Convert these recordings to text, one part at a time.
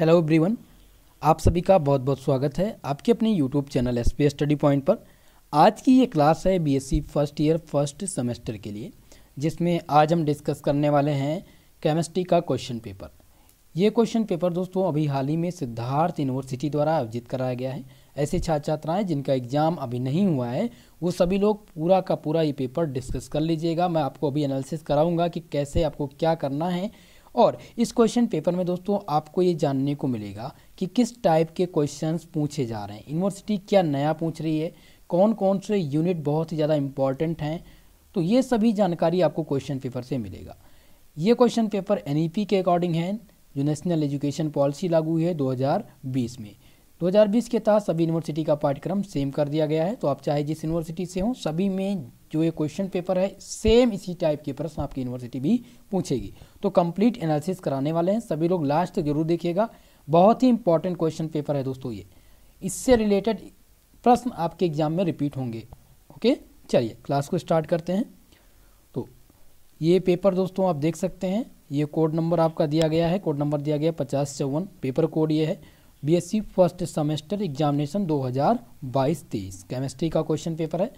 hello everyone आप सभी का बहुत बहुत स्वागत है आपके अपने YouTube channel S P study point पर आज की ये क्लास है BSc first year first semester के लिए जिसमें आज हम डिस्कस करने वाले हैं केमिस्ट्री का क्वेश्चन पेपर ये क्वेश्चन पेपर दोस्तों अभी हाल ही में सिद्धार्थ यूनिवर्सिटी द्वारा आयोजित कराया गया है ऐसे छात्र छात्राएँ जिनका एग्ज़ाम अभी नहीं हुआ है वो सभी लोग पूरा का पूरा ये पेपर डिस्कस कर लीजिएगा मैं आपको अभी एनालिसिस कराऊँगा कि कैसे आपको क्या करना है और इस क्वेश्चन पेपर में दोस्तों आपको ये जानने को मिलेगा कि किस टाइप के क्वेश्चंस पूछे जा रहे हैं यूनिवर्सिटी क्या नया पूछ रही है कौन कौन से यूनिट बहुत ही ज़्यादा इम्पॉर्टेंट हैं तो ये सभी जानकारी आपको क्वेश्चन पेपर से मिलेगा ये क्वेश्चन पेपर एन के अकॉर्डिंग है जो नेशनल एजुकेशन पॉलिसी लागू हुई है 2020 में 2020 के तहत सभी यूनिवर्सिटी का पाठ्यक्रम सेम कर दिया गया है तो आप चाहे जिस यूनिवर्सिटी से हों सभी में जो ये क्वेश्चन पेपर है सेम इसी टाइप के प्रश्न आपकी यूनिवर्सिटी भी पूछेगी तो कंप्लीट एनालिसिस कराने वाले हैं सभी लोग लास्ट तक जरूर देखिएगा बहुत ही इंपॉर्टेंट क्वेश्चन पेपर है दोस्तों ये इससे रिलेटेड प्रश्न आपके एग्जाम में रिपीट होंगे ओके चलिए क्लास को स्टार्ट करते हैं तो ये पेपर दोस्तों आप देख सकते हैं ये कोड नंबर आपका दिया गया है कोड नंबर दिया गया पचास चौवन पेपर कोड ये है BSc first semester examination 2022-23 chemistry का क्वेश्चन पेपर है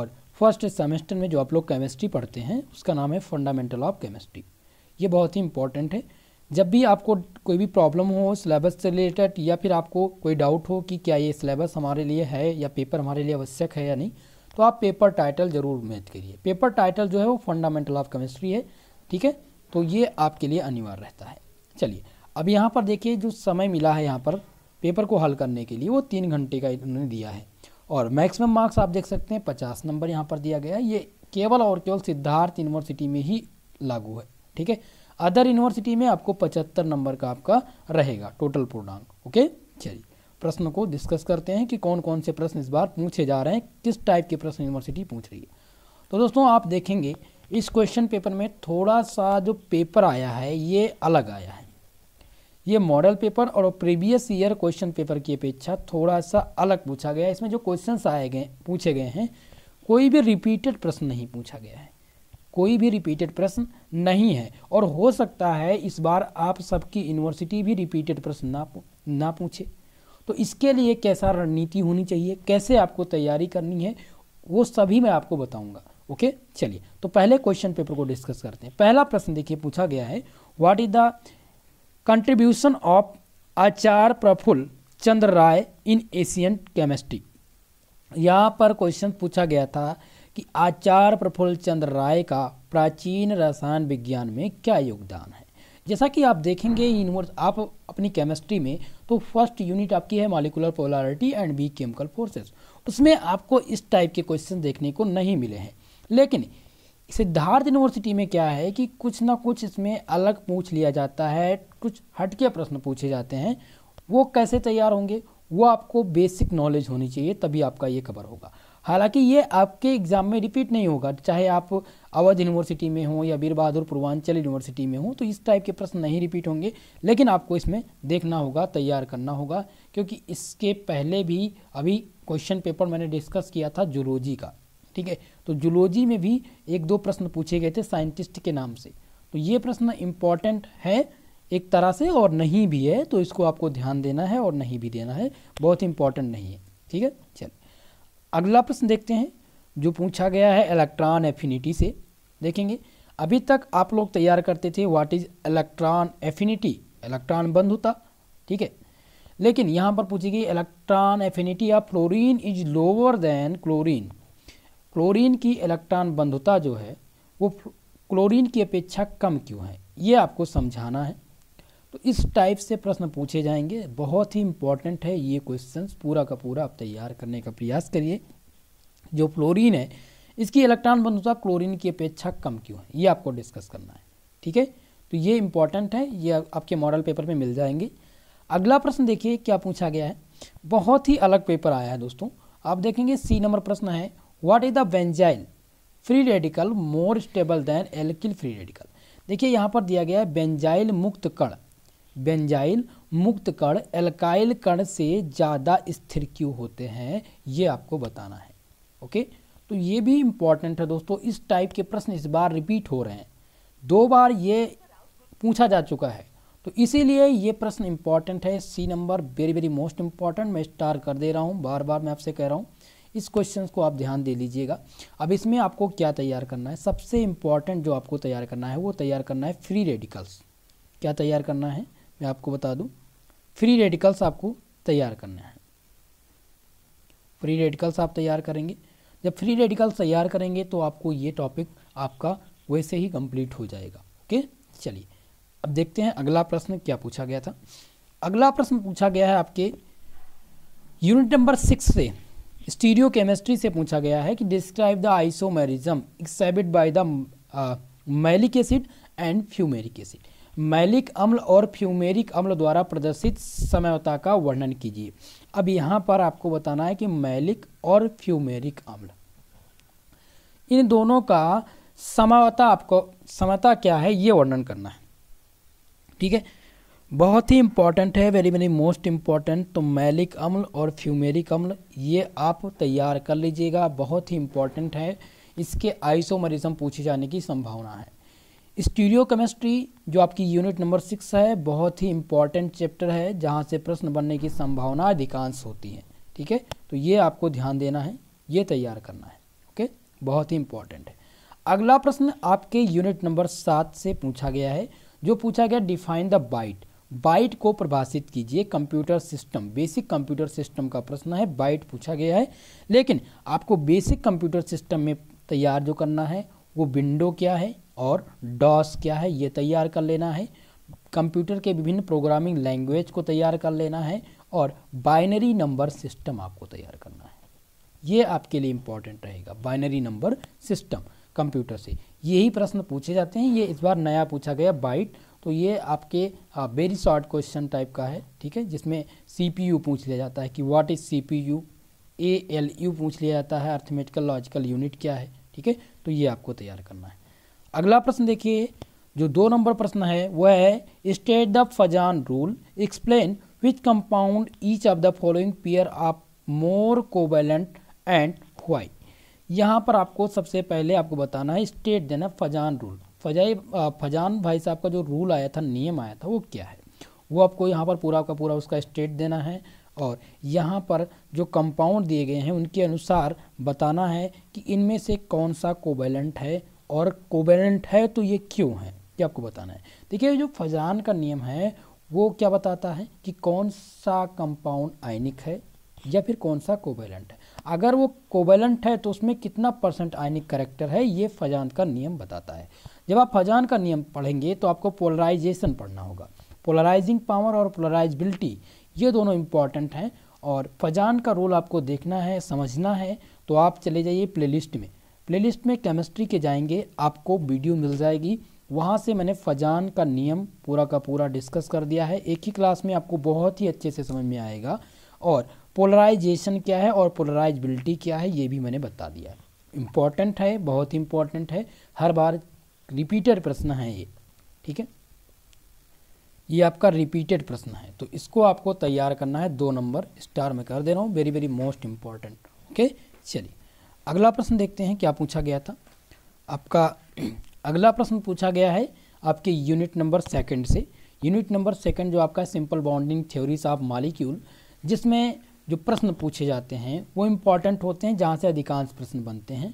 और फर्स्ट सेमेस्टर में जो आप लोग केमिस्ट्री पढ़ते हैं उसका नाम है फंडामेंटल ऑफ केमिस्ट्री ये बहुत ही इंपॉर्टेंट है जब भी आपको कोई भी प्रॉब्लम हो सिलेबस से रिलेटेड या फिर आपको कोई डाउट हो कि क्या ये सिलेबस हमारे लिए है या पेपर हमारे लिए आवश्यक है या नहीं तो आप पेपर टाइटल ज़रूर मैच करिए पेपर टाइटल जो है वो फंडामेंटल ऑफ केमिस्ट्री है ठीक है तो ये आपके लिए अनिवार्य रहता है चलिए अब यहाँ पर देखिए जो समय मिला है यहाँ पर पेपर को हल करने के लिए वो तीन घंटे का इन्होंने दिया है और मैक्सिमम मार्क्स आप देख सकते हैं पचास नंबर यहाँ पर दिया गया है ये केवल और केवल सिद्धार्थ यूनिवर्सिटी में ही लागू है ठीक है अदर यूनिवर्सिटी में आपको पचहत्तर नंबर का आपका रहेगा टोटल पूर्णांक ओके चलिए प्रश्न को डिस्कस करते हैं कि कौन कौन से प्रश्न इस बार पूछे जा रहे हैं किस टाइप के प्रश्न यूनिवर्सिटी पूछ रही है तो दोस्तों आप देखेंगे इस क्वेश्चन पेपर में थोड़ा सा जो पेपर आया है ये अलग आया है ये मॉडल पेपर और प्रीवियस ईयर क्वेश्चन पेपर की अपेक्षा थोड़ा सा अलग पूछा गया है इसमें जो क्वेश्चन आए गए पूछे गए हैं कोई भी रिपीटेड प्रश्न नहीं पूछा गया है कोई भी रिपीटेड प्रश्न नहीं है और हो सकता है इस बार आप सबकी यूनिवर्सिटी भी रिपीटेड प्रश्न ना ना पूछे तो इसके लिए कैसा रणनीति होनी चाहिए कैसे आपको तैयारी करनी है वो सभी मैं आपको बताऊंगा ओके चलिए तो पहले क्वेश्चन पेपर को डिस्कस करते हैं पहला प्रश्न देखिए पूछा गया है what is the contribution of Acharya Prafulla Chandra Ray in Asian chemistry यहाँ पर क्वेश्चन पूछा गया था कि आचार्य प्रफुल्ल चंद्र राय का प्राचीन रसायन विज्ञान में क्या योगदान है जैसा कि आप देखेंगे यूनिवर्स आप अपनी केमिस्ट्री में तो फर्स्ट यूनिट आपकी है molecular polarity and B chemical forces उसमें आपको इस टाइप के क्वेश्चन देखने को नहीं मिले हैं लेकिन सिद्धार्थ यूनिवर्सिटी में क्या है कि कुछ ना कुछ इसमें अलग पूछ लिया जाता है कुछ हटके प्रश्न पूछे जाते हैं वो कैसे तैयार होंगे वो आपको बेसिक नॉलेज होनी चाहिए तभी आपका ये खबर होगा हालांकि ये आपके एग्ज़ाम में रिपीट नहीं होगा चाहे आप अवध यूनिवर्सिटी में हों या बीर बहादुर पूर्वांचल यूनिवर्सिटी में हों तो इस टाइप के प्रश्न नहीं रिपीट होंगे लेकिन आपको इसमें देखना होगा तैयार करना होगा क्योंकि इसके पहले भी अभी क्वेश्चन पेपर मैंने डिस्कस किया था जुलोजी का ठीक है तो जुलोजी में भी एक दो प्रश्न पूछे गए थे साइंटिस्ट के नाम से तो ये प्रश्न इम्पॉर्टेंट है एक तरह से और नहीं भी है तो इसको आपको ध्यान देना है और नहीं भी देना है बहुत इम्पॉर्टेंट नहीं है ठीक है चल अगला प्रश्न देखते हैं जो पूछा गया है इलेक्ट्रॉन एफिनिटी से देखेंगे अभी तक आप लोग तैयार करते थे what is electron affinity electron बंद होता ठीक है लेकिन यहाँ पर पूछी गई electron affinity of fluorine is lower than chlorine chlorine की इलेक्ट्रॉन बंधुता जो है वो क्लोरीन की अपेक्षा कम क्यों है ये आपको समझाना है तो इस टाइप से प्रश्न पूछे जाएंगे बहुत ही इम्पोर्टेंट है ये क्वेश्चन पूरा का पूरा आप तैयार करने का प्रयास करिए जो फ्लोरीन है इसकी इलेक्ट्रॉन बंधुता क्लोरीन की अपेक्षा कम क्यों है ये आपको डिस्कस करना है ठीक है तो ये इंपॉर्टेंट है ये आपके मॉडल पेपर में मिल जाएंगे अगला प्रश्न देखिए क्या पूछा गया है बहुत ही अलग पेपर आया है दोस्तों आप देखेंगे सी नंबर प्रश्न है what is the benzyl free radical more stable than alkyl free radical देखिए यहाँ पर दिया गया है बेंजाइल मुक्त कड़ बेंजाइल मुक्त कण एल्काइल कण से ज़्यादा स्थिर क्यों होते हैं ये आपको बताना है ओके तो ये भी इम्पॉर्टेंट है दोस्तों इस टाइप के प्रश्न इस बार रिपीट हो रहे हैं दो बार ये पूछा जा चुका है तो इसीलिए ये प्रश्न इम्पॉर्टेंट है C number very very most important मैं स्टार कर दे रहा हूँ बार बार मैं आपसे कह रहा हूँ इस क्वेश्चन को आप ध्यान दे लीजिएगा अब इसमें आपको क्या तैयार करना है सबसे इम्पॉर्टेंट जो आपको तैयार करना है वो तैयार करना है फ्री रेडिकल्स क्या तैयार करना है मैं आपको बता दूं फ्री रेडिकल्स आपको तैयार करना है फ्री रेडिकल्स आप तैयार करेंगे जब फ्री रेडिकल्स तैयार करेंगे तो आपको ये टॉपिक आपका वैसे ही कंप्लीट हो जाएगा ओके चलिए अब देखते हैं अगला प्रश्न क्या पूछा गया था अगला प्रश्न पूछा गया है आपके यूनिट नंबर सिक्स से स्टीरियो केमिस्ट्री से पूछा गया है कि describe the isomerism exhibit by the malic acid and fumaric acid malic अम्ल और फ्यूमेरिक अम्ल द्वारा प्रदर्शित समयता का वर्णन कीजिए अब यहाँ पर आपको बताना है कि मैलिक और फ्यूमेरिक अम्ल इन दोनों का समयता आपको समयता क्या है ये वर्णन करना है ठीक है बहुत ही इम्पॉर्टेंट है वेरी वेरी मोस्ट इम्पॉर्टेंट तो मैलिक अम्ल और फ्यूमेरिक अम्ल ये आप तैयार कर लीजिएगा बहुत ही इम्पॉर्टेंट है इसके आइसोमरिज्म पूछे जाने की संभावना है स्टीरियो केमिस्ट्री जो आपकी यूनिट नंबर सिक्स है बहुत ही इंपॉर्टेंट चैप्टर है जहाँ से प्रश्न बनने की संभावना अधिकांश होती है ठीक है तो ये आपको ध्यान देना है ये तैयार करना है ओके बहुत ही इंपॉर्टेंट है अगला प्रश्न आपके यूनिट नंबर सात से पूछा गया है जो पूछा गया डिफाइन द बाइट बाइट को परिभाषित कीजिए computer system basic computer system का प्रश्न है बाइट पूछा गया है लेकिन आपको बेसिक कंप्यूटर सिस्टम में तैयार जो करना है वो विंडो क्या है और डॉस क्या है ये तैयार कर लेना है कंप्यूटर के विभिन्न प्रोग्रामिंग लैंग्वेज को तैयार कर लेना है और बाइनरी नंबर सिस्टम आपको तैयार करना है ये आपके लिए इम्पॉर्टेंट रहेगा बाइनरी नंबर सिस्टम कंप्यूटर से यही प्रश्न पूछे जाते हैं ये इस बार नया पूछा गया बाइट तो ये आपके वेरी शॉर्ट क्वेश्चन टाइप का है ठीक है जिसमें सी पूछ लिया जाता है कि वाट इज़ सी पी पूछ लिया जाता है अर्थमेटिकल लॉजिकल यूनिट क्या है ठीक है तो ये आपको तैयार करना है अगला प्रश्न देखिए जो दो नंबर प्रश्न है वह है state the Fajans rule explain which compound each of the following pair of more covalent and why यहाँ पर आपको सबसे पहले आपको बताना है स्टेट देना फजान रूल फजाई फजान भाई साहब का जो रूल आया था नियम आया था वो क्या है वो आपको यहाँ पर पूरा का पूरा उसका स्टेट देना है और यहाँ पर जो कंपाउंड दिए गए हैं उनके अनुसार बताना है कि इनमें से कौन सा कोवेलेंट है और कोवेलेंट है तो ये क्यों है ये आपको बताना है देखिए जो फजान का नियम है वो क्या बताता है कि कौन सा कंपाउंड आयनिक है या फिर कौन सा कोवेलेंट है अगर वो कोवेलेंट है तो उसमें कितना परसेंट आयनिक करेक्टर है ये फजान का नियम बताता है जब आप फजान का नियम पढ़ेंगे तो आपको पोलराइजेशन पढ़ना होगा पोलराइजिंग पावर और पोलराइजबिलिटी ये दोनों इम्पॉर्टेंट हैं और फजान का रोल आपको देखना है समझना है तो आप चले जाइए प्लेलिस्ट में प्लेलिस्ट में केमिस्ट्री के जाएंगे आपको वीडियो मिल जाएगी वहाँ से मैंने फजान का नियम पूरा का पूरा डिस्कस कर दिया है एक ही क्लास में आपको बहुत ही अच्छे से समझ में आएगा और पोलराइजेशन क्या है और पोलराइजबिलिटी क्या है ये भी मैंने बता दिया है इम्पॉर्टेंट है बहुत ही इम्पॉर्टेंट है हर बार रिपीटेड प्रश्न है ये ठीक है ये आपका रिपीटेड प्रश्न है तो इसको आपको तैयार करना है दो नंबर स्टार में कर दे रहा हूँ very very most important okay चलिए अगला प्रश्न देखते हैं क्या पूछा गया था आपका अगला प्रश्न पूछा गया है आपके यूनिट नंबर सेकंड से यूनिट नंबर सेकंड जो आपका simple bonding theories of molecule जिसमें जो प्रश्न पूछे जाते हैं वो इम्पॉर्टेंट होते हैं जहाँ से अधिकांश प्रश्न बनते हैं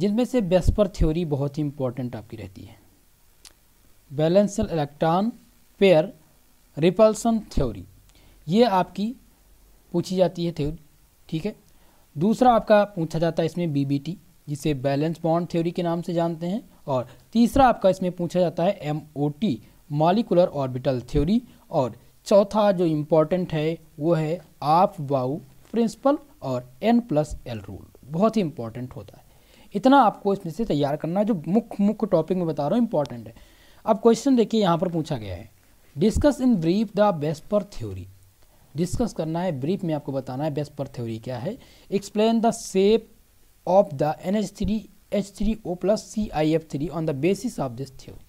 जिनमें से बेस्पर थ्योरी बहुत ही इम्पॉर्टेंट आपकी रहती है valence shell electron pair repulsion theory ये आपकी पूछी जाती है थ्योरी ठीक है दूसरा आपका पूछा जाता है इसमें बी जिसे बैलेंस बॉन्ड थ्योरी के नाम से जानते हैं और तीसरा आपका इसमें पूछा जाता है M O T molecular orbital theory और चौथा जो इम्पॉर्टेंट है वो है आप वाउ प्रिंसिपल और एन प्लस एल रूल बहुत ही इंपॉर्टेंट होता है इतना आपको इसमें से तैयार करना जो मुख्य मुख्य टॉपिक में बता रहा हूँ इम्पॉर्टेंट है अब क्वेश्चन देखिए यहाँ पर पूछा गया है discuss in brief the VSEPR theory discuss करना है ब्रीफ में आपको बताना है बेस्ट पर थ्योरी क्या है explain the shape of the N H three H three O plus C I F three on the basis of this theory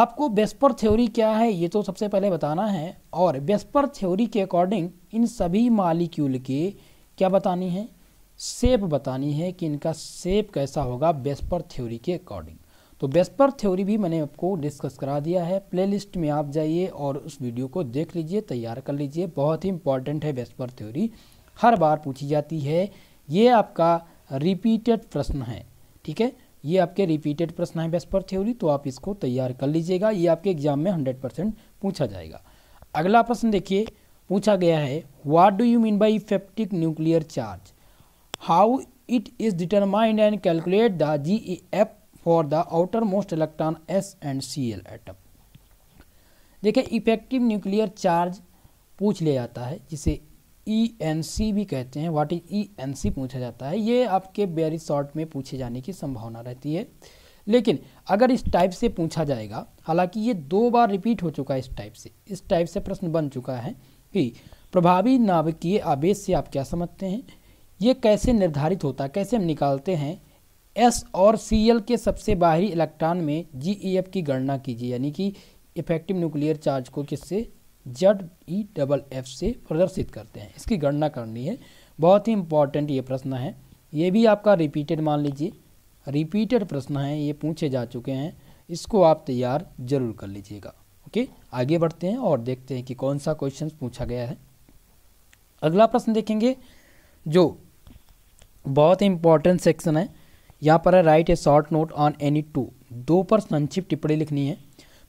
आपको बेस्पर थ्योरी क्या है ये तो सबसे पहले बताना है और बेस्पर थ्योरी के अकॉर्डिंग इन सभी मालिक्यूल के क्या बतानी है सेप बतानी है कि इनका सेप कैसा होगा बेस्पर थ्योरी के अकॉर्डिंग तो बेस्पर थ्योरी भी मैंने आपको डिस्कस करा दिया है प्लेलिस्ट में आप जाइए और उस वीडियो को देख लीजिए तैयार कर लीजिए बहुत ही इंपॉर्टेंट है बेस्पर थ्योरी हर बार पूछी जाती है ये आपका रिपीटेड प्रश्न है ठीक है ये आपके रिपीटेड प्रश्न है बेस्पर थ्योरी तो आप इसको तैयार कर लीजिएगा ये आपके एग्जाम में हंड्रेड परसेंट पूछा जाएगा अगला प्रश्न देखिए पूछा गया है what do you mean by effective nuclear charge how it is determined and calculate the G F for the outer most electron S and C L atom देखिए इफेक्टिव न्यूक्लियर चार्ज पूछ लिया जाता है जिसे ई एन सी भी कहते हैं what is E N C पूछा जाता है ये आपके बेरी शॉर्ट में पूछे जाने की संभावना रहती है लेकिन अगर इस टाइप से पूछा जाएगा हालांकि ये दो बार रिपीट हो चुका है इस टाइप से इस टाइप से प्रश्न बन चुका है कि प्रभावी नाभिकीय आवेश से आप क्या समझते हैं ये कैसे निर्धारित होता है कैसे हम निकालते हैं एस और सी एल के सबसे बाहरी इलेक्ट्रॉन में जी ई एफ की गणना कीजिए यानी कि इफेक्टिव न्यूक्लियर चार्ज को किससे जड ई डबल एफ से प्रदर्शित करते हैं इसकी गणना करनी है बहुत ही इंपॉर्टेंट ये प्रश्न है ये भी आपका रिपीटेड मान लीजिए रिपीटेड प्रश्न है ये पूछे जा चुके हैं इसको आप तैयार जरूर कर लीजिएगा ओके आगे बढ़ते हैं और देखते हैं कि कौन सा क्वेश्चन पूछा गया है अगला प्रश्न देखेंगे जो बहुत इंपॉर्टेंट सेक्शन है यहाँ पर है write a short note on any two दो पर संक्षिप्त टिप्पणी लिखनी है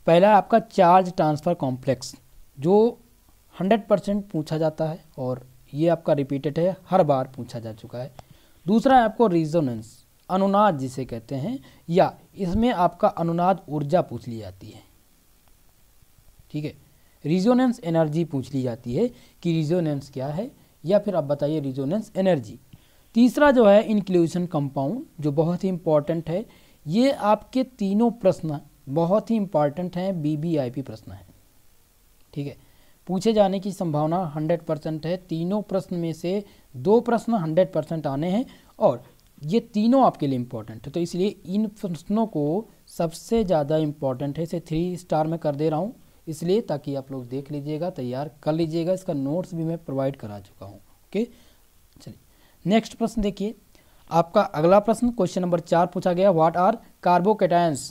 पहला आपका चार्ज ट्रांसफ़र कॉम्प्लेक्स जो हंड्रेड परसेंट पूछा जाता है और ये आपका रिपीटेड है हर बार पूछा जा चुका है दूसरा है आपको रिजोनेंस अनुनाद जिसे कहते हैं या इसमें आपका अनुनाद ऊर्जा पूछ ली जाती है ठीक है रिजोनेंस एनर्जी पूछ ली जाती है कि रिजोनेंस क्या है या फिर आप बताइए रिजोनेंस एनर्जी तीसरा जो है इंक्लूजन कंपाउंड जो बहुत ही इम्पॉर्टेंट है ये आपके तीनों प्रश्न बहुत ही इम्पॉर्टेंट हैं बीबीआईपी प्रश्न है ठीक है पूछे जाने की संभावना 100 परसेंट है तीनों प्रश्न में से दो प्रश्न 100 परसेंट आने हैं और ये तीनों आपके लिए इंपॉर्टेंट है तो इसलिए इन प्रश्नों को सबसे ज़्यादा इम्पॉर्टेंट है इसे थ्री स्टार में कर दे रहा हूँ इसलिए ताकि आप लोग देख लीजिएगा तैयार कर लीजिएगा इसका नोट्स भी मैं प्रोवाइड करा चुका हूँ ओके चलिए नेक्स्ट प्रश्न देखिए आपका अगला प्रश्न क्वेश्चन नंबर चार पूछा गया व्हाट आर कार्बोकेटाइंस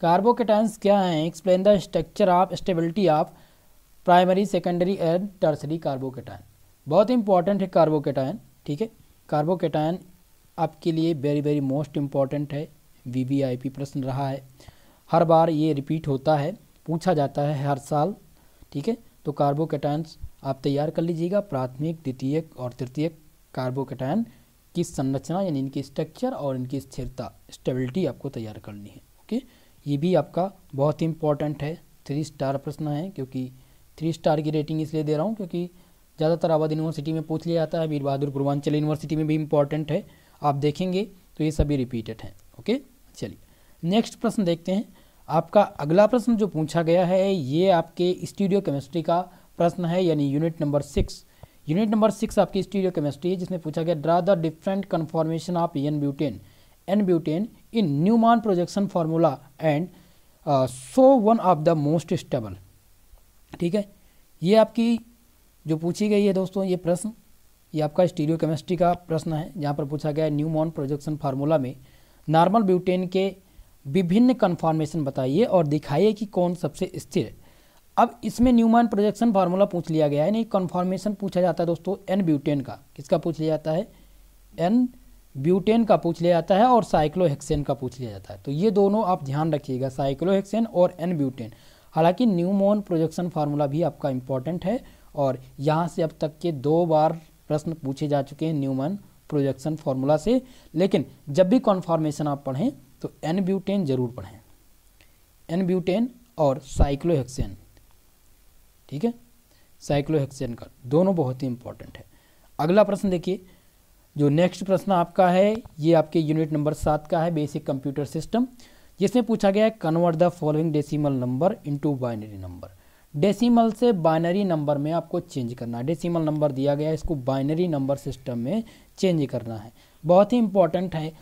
कार्बोकेटाइंस क्या हैं explain the structure of stability of primary secondary and tertiary carbocation बहुत इंपॉर्टेंट है कार्बोकेटाइन ठीक है कार्बोकेटाइन आपके लिए वेरी वेरी मोस्ट इम्पॉर्टेंट है वी प्रश्न रहा है हर बार ये रिपीट होता है पूछा जाता है हर साल ठीक है तो कार्बोकेटायंस आप तैयार कर लीजिएगा प्राथमिक द्वितीयक और तृतीयक कार्बोकेटायन की संरचना यानी इनकी स्ट्रक्चर और इनकी स्थिरता स्टेबिलिटी आपको तैयार करनी है ओके ये भी आपका बहुत इंपॉर्टेंट है थ्री स्टार प्रश्न है क्योंकि थ्री स्टार की रेटिंग इसलिए दे रहा हूँ क्योंकि ज़्यादातर आबाद यूनिवर्सिटी में पूछ लिया जाता है वीर बहादुर पूर्वांचल यूनिवर्सिटी में भी इम्पॉर्टेंट है आप देखेंगे तो ये सभी रिपीटेड हैं ओके चलिए नेक्स्ट प्रश्न देखते हैं आपका अगला प्रश्न जो पूछा गया है ये आपके स्टूडियो केमिस्ट्री का प्रश्न है यानी unit number six unit number six आपकी स्टीरियो केमिस्ट्री है जिसमें पूछा गया draw the different conformation of N butane N butane in Newman projection formula and show one of the most stable ठीक है ये आपकी जो पूछी गई है दोस्तों ये प्रश्न ये आपका स्टीरियो केमिस्ट्री का प्रश्न है जहाँ पर पूछा गया है न्यूमॉन प्रोजेक्शन फार्मूला में नॉर्मल ब्यूटेन के विभिन्न कन्फॉर्मेशन बताइए और दिखाइए कि कौन सबसे स्थिर अब इसमें न्यूमैन प्रोजेक्शन फार्मूला पूछ लिया गया है यानी कन्फॉर्मेशन पूछा जाता है दोस्तों एन ब्यूटेन का किसका पूछ लिया जाता है एन ब्यूटेन का पूछ लिया जाता है और साइक्लोहेक्सेन का पूछ लिया जाता है तो ये दोनों आप ध्यान रखिएगा साइक्लोहेक्सेन और एन ब्यूटेन हालांकि न्यूमोन प्रोजेक्शन फार्मूला भी आपका इंपॉर्टेंट है और यहाँ से अब तक के दो बार प्रश्न पूछे जा चुके हैं न्यूमन प्रोजेक्शन फार्मूला से लेकिन जब भी कॉन्फॉर्मेशन आप पढ़ें तो एन ब्यूटेन जरूर पढ़ें एन ब्यूटेन और साइक्लोहेक्सेन ठीक है साइक्लोहेक्सेन का दोनों बहुत ही इंपॉर्टेंट है अगला प्रश्न देखिए जो नेक्स्ट प्रश्न आपका है ये आपके यूनिट नंबर सात का है बेसिक कंप्यूटर सिस्टम जिसमें पूछा गया है convert the following decimal number into binary number decimal से बाइनरी नंबर में आपको चेंज करना है डेसिमल नंबर दिया गया है इसको बाइनरी नंबर सिस्टम में चेंज करना है बहुत ही इंपॉर्टेंट है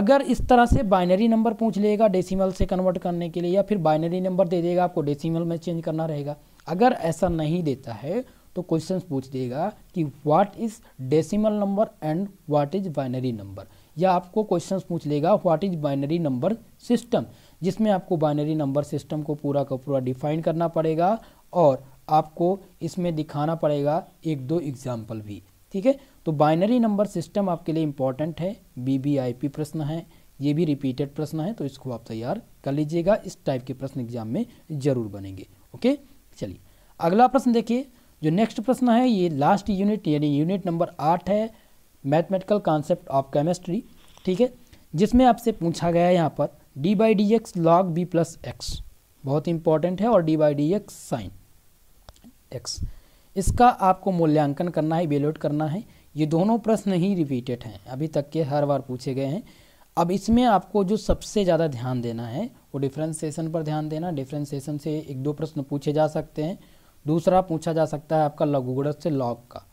अगर इस तरह से बाइनरी नंबर पूछ लेगा डेसिमल से कन्वर्ट करने के लिए या फिर बाइनरी नंबर दे देगा आपको डेसिमल में चेंज करना रहेगा अगर ऐसा नहीं देता है तो क्वेश्चन पूछ देगा कि what is decimal number and what is binary number या आपको क्वेश्चन पूछ लेगा what is binary number system जिसमें आपको बाइनरी नंबर सिस्टम को पूरा का पूरा डिफाइन करना पड़ेगा और आपको इसमें दिखाना पड़ेगा एक दो एग्जाम्पल भी ठीक है तो बाइनरी नंबर सिस्टम आपके लिए इंपॉर्टेंट है बीबीआईपी प्रश्न है ये भी रिपीटेड प्रश्न है तो इसको आप तैयार कर लीजिएगा इस टाइप के प्रश्न एग्जाम में जरूर बनेंगे ओके चलिए अगला प्रश्न देखिए जो नेक्स्ट प्रश्न है ये लास्ट यूनिट यानी यूनिट नंबर आठ है मैथमेटिकल कॉन्सेप्ट ऑफ केमिस्ट्री ठीक है जिसमें आपसे पूछा गया है यहाँ पर d by d x log b plus x बहुत इंपॉर्टेंट है और d by d x sine x इसका आपको मूल्यांकन करना है बेलोट करना है ये दोनों प्रश्न ही रिपीटेड हैं अभी तक के हर बार पूछे गए हैं अब इसमें आपको जो सबसे ज़्यादा ध्यान देना है वो डिफ्रेंसिएशन पर ध्यान देना डिफ्रेंसिएशन से एक दो प्रश्न पूछे जा सकते हैं दूसरा पूछा जा सकता है आपका लघुगणक से लॉग का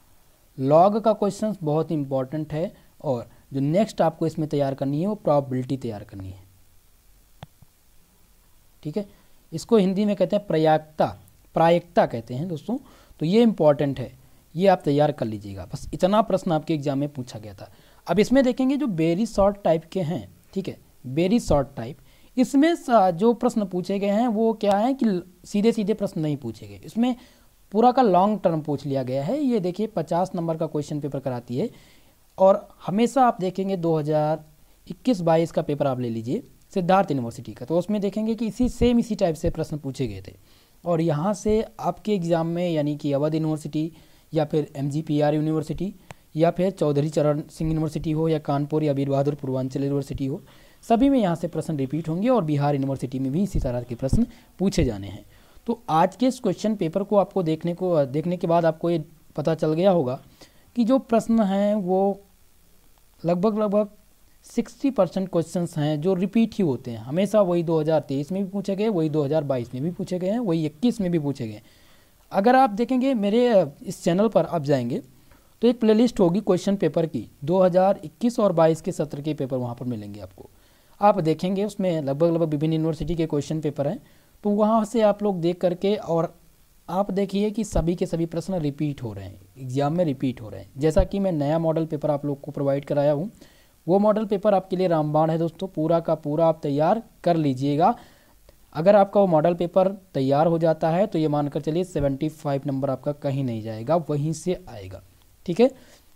लॉग का क्वेश्चन बहुत इंपॉर्टेंट है और जो नेक्स्ट आपको इसमें तैयार करनी है वो प्रॉबिलिटी तैयार करनी है ठीक है इसको हिंदी में कहते हैं प्रयागता प्रायिकता कहते हैं दोस्तों तो ये इम्पॉर्टेंट है ये आप तैयार कर लीजिएगा बस इतना प्रश्न आपके एग्जाम में पूछा गया था अब इसमें देखेंगे जो बेरी शॉर्ट टाइप के हैं ठीक है बेरी शॉर्ट टाइप इसमें जो प्रश्न पूछे गए हैं वो क्या है कि सीधे सीधे प्रश्न नहीं पूछे गए इसमें पूरा का लॉन्ग टर्म पूछ लिया गया है ये देखिए पचास नंबर का क्वेश्चन पेपर कराती है और हमेशा आप देखेंगे दो हज़ार इक्कीस बाईस का पेपर आप ले लीजिए सिद्धार्थ यूनिवर्सिटी का तो उसमें देखेंगे कि इसी सेम इसी टाइप से प्रश्न पूछे गए थे और यहाँ से आपके एग्ज़ाम में यानी कि अवध यूनिवर्सिटी या फिर एम यूनिवर्सिटी या फिर चौधरी चरण सिंह यूनिवर्सिटी हो या कानपुर या वीर बहादुर पूर्वांचल यूनिवर्सिटी हो सभी में यहाँ से प्रश्न रिपीट होंगे और बिहार यूनिवर्सिटी में भी इसी तरह के प्रश्न पूछे जाने हैं तो आज के इस क्वेश्चन पेपर को आपको देखने को देखने के बाद आपको ये पता चल गया होगा कि जो प्रश्न हैं वो लगभग लगभग 60 परसेंट क्वेश्चन हैं जो रिपीट ही होते हैं हमेशा वही 2023 में भी पूछे गए वही 2022 में भी पूछे गए हैं वही 21 में भी पूछे गए हैं अगर आप देखेंगे मेरे इस चैनल पर आप जाएंगे तो एक प्लेलिस्ट होगी क्वेश्चन पेपर की 2021 और 22 के सत्र के पेपर वहाँ पर मिलेंगे आपको आप देखेंगे उसमें लगभग लगभग विभिन्न यूनिवर्सिटी के क्वेश्चन पेपर हैं तो वहाँ से आप लोग देख करके और आप देखिए कि सभी के सभी प्रश्न रिपीट हो रहे हैं एग्जाम में रिपीट हो रहे हैं जैसा कि मैं नया मॉडल पेपर आप लोग को प्रोवाइड कराया हूँ वो मॉडल पेपर आपके लिए रामबाण है दोस्तों पूरा का पूरा आप तैयार कर लीजिएगा अगर आपका वो मॉडल पेपर तैयार हो जाता है तो ये मानकर चलिए 75 नंबर आपका कहीं नहीं जाएगा वहीं से आएगा ठीक है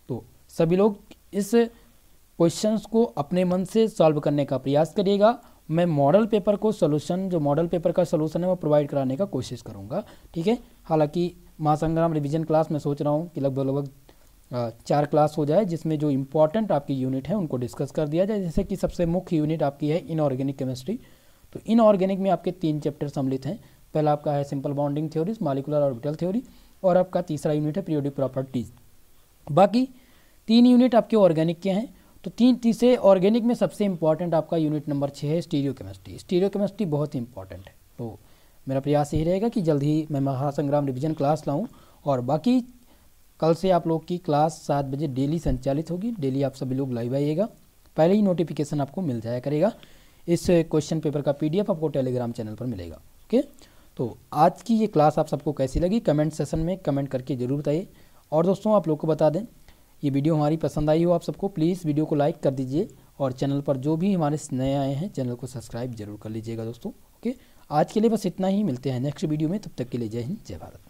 तो सभी लोग इस क्वेश्चंस को अपने मन से सॉल्व करने का प्रयास करिएगा मैं मॉडल पेपर को सोल्यूशन जो मॉडल पेपर का सोल्यूशन है वो प्रोवाइड कराने का कोशिश करूँगा ठीक है हालांकि महासंग्राम रिविजन क्लास में सोच रहा हूँ कि लगभग लगभग चार क्लास हो जाए जिसमें जो इम्पोर्टेंट आपकी यूनिट है उनको डिस्कस कर दिया जाए जैसे कि सबसे मुख्य यूनिट आपकी है इनऑर्गेनिक केमिस्ट्री तो इन ऑर्गेनिक में आपके तीन चैप्टर सम्मिलित हैं पहला आपका है simple bonding theories molecular orbital theory और आपका तीसरा यूनिट है पीरियोडिक प्रॉपर्टीज बाकी तीन यूनिट आपके ऑर्गेनिक के हैं तो तीन तीसरे ऑर्गेनिक में सबसे इंपॉर्टेंट आपका यूनिट नंबर छः है स्टीरियो केमिस्ट्री स्टीरियो केमिस्ट्री बहुत ही इंपॉर्टेंट है तो मेरा प्रयास यही रहेगा कि जल्द ही मैं महासंग्राम रिविजन क्लास लाऊँ और बाकी कल से आप लोग की क्लास सात बजे डेली संचालित होगी डेली आप सभी लोग लाइव आइएगा पहले ही नोटिफिकेशन आपको मिल जाया करेगा इस क्वेश्चन पेपर का पीडीएफ आपको टेलीग्राम चैनल पर मिलेगा ओके तो आज की ये क्लास आप सबको कैसी लगी कमेंट सेशन में कमेंट करके ज़रूर बताइए और दोस्तों आप लोग को बता दें ये वीडियो हमारी पसंद आई हो आप सबको प्लीज़ वीडियो को लाइक कर दीजिए और चैनल पर जो भी हमारे नए आए हैं चैनल को सब्सक्राइब जरूर कर लीजिएगा दोस्तों ओके आज के लिए बस इतना ही मिलते हैं नेक्स्ट वीडियो में तब तक के लिए जय हिंद जय भारत